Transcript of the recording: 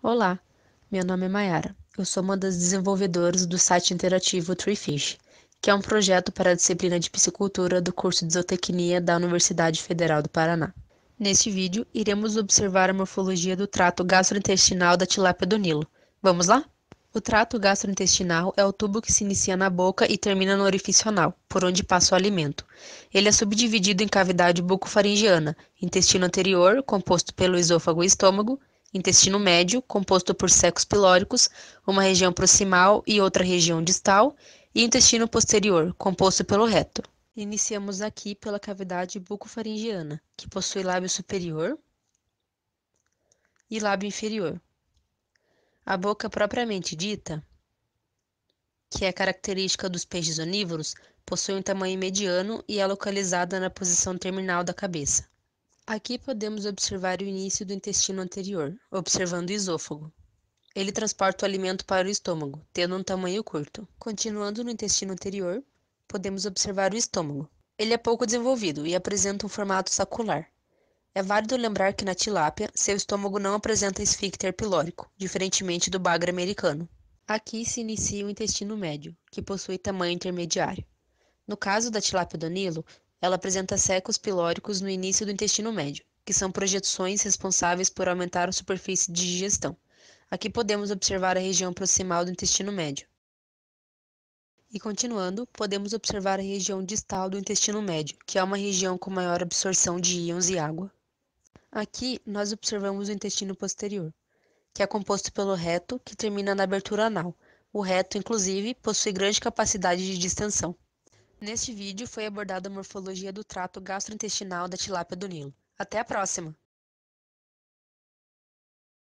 Olá, meu nome é Mayara. Eu sou uma das desenvolvedoras do site interativo Treefish, que é um projeto para a disciplina de Psicultura do curso de Zootecnia da Universidade Federal do Paraná. Neste vídeo, iremos observar a morfologia do trato gastrointestinal da tilápia do Nilo. Vamos lá? O trato gastrointestinal é o tubo que se inicia na boca e termina no orifício anal, por onde passa o alimento. Ele é subdividido em cavidade bucofaringiana, intestino anterior, composto pelo esôfago e estômago, intestino médio, composto por secos pilóricos, uma região proximal e outra região distal, e intestino posterior, composto pelo reto. Iniciamos aqui pela cavidade bucofaringiana, que possui lábio superior e lábio inferior. A boca propriamente dita, que é característica dos peixes onívoros, possui um tamanho mediano e é localizada na posição terminal da cabeça. Aqui podemos observar o início do intestino anterior, observando o esôfago. Ele transporta o alimento para o estômago, tendo um tamanho curto. Continuando no intestino anterior, podemos observar o estômago. Ele é pouco desenvolvido e apresenta um formato sacular. É válido lembrar que na tilápia, seu estômago não apresenta esfíncter pilórico, diferentemente do bagre americano. Aqui se inicia o intestino médio, que possui tamanho intermediário. No caso da tilápia do Nilo, ela apresenta secos pilóricos no início do intestino médio, que são projeções responsáveis por aumentar a superfície de digestão. Aqui podemos observar a região proximal do intestino médio. E continuando, podemos observar a região distal do intestino médio, que é uma região com maior absorção de íons e água. Aqui, nós observamos o intestino posterior, que é composto pelo reto, que termina na abertura anal. O reto, inclusive, possui grande capacidade de distensão. Neste vídeo foi abordada a morfologia do trato gastrointestinal da tilápia do Nilo. Até a próxima!